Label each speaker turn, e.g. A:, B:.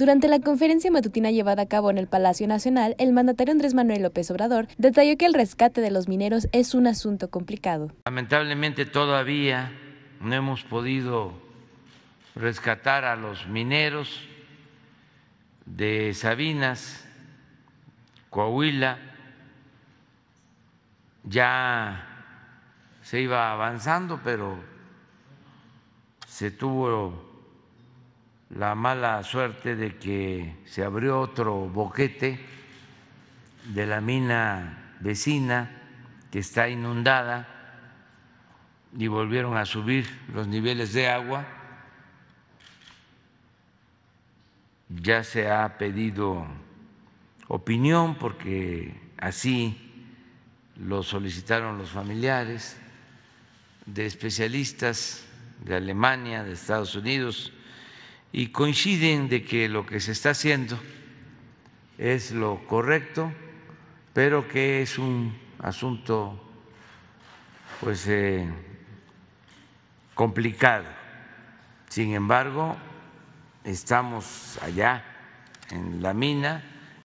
A: Durante la conferencia matutina llevada a cabo en el Palacio Nacional, el mandatario Andrés Manuel López Obrador detalló que el rescate de los mineros es un asunto complicado.
B: Lamentablemente todavía no hemos podido rescatar a los mineros de Sabinas, Coahuila, ya se iba avanzando, pero se tuvo la mala suerte de que se abrió otro boquete de la mina vecina que está inundada y volvieron a subir los niveles de agua. Ya se ha pedido opinión porque así lo solicitaron los familiares de especialistas de Alemania, de Estados Unidos, y coinciden de que lo que se está haciendo es lo correcto, pero que es un asunto pues eh, complicado. Sin embargo, estamos allá en la mina